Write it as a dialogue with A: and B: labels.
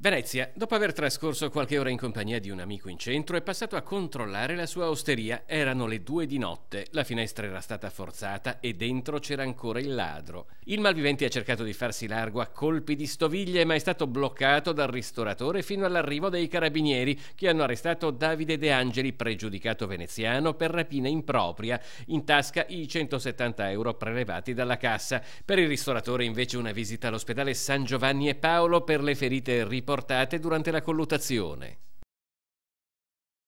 A: Venezia, dopo aver trascorso qualche ora in compagnia di un amico in centro, è passato a controllare la sua osteria. Erano le due di notte, la finestra era stata forzata e dentro c'era ancora il ladro. Il malvivente ha cercato di farsi largo a colpi di stoviglie, ma è stato bloccato dal ristoratore fino all'arrivo dei carabinieri, che hanno arrestato Davide De Angeli, pregiudicato veneziano, per rapina impropria. In tasca i 170 euro prelevati dalla cassa. Per il ristoratore invece una visita all'ospedale San Giovanni e Paolo per le ferite riportate portate durante la colluttazione.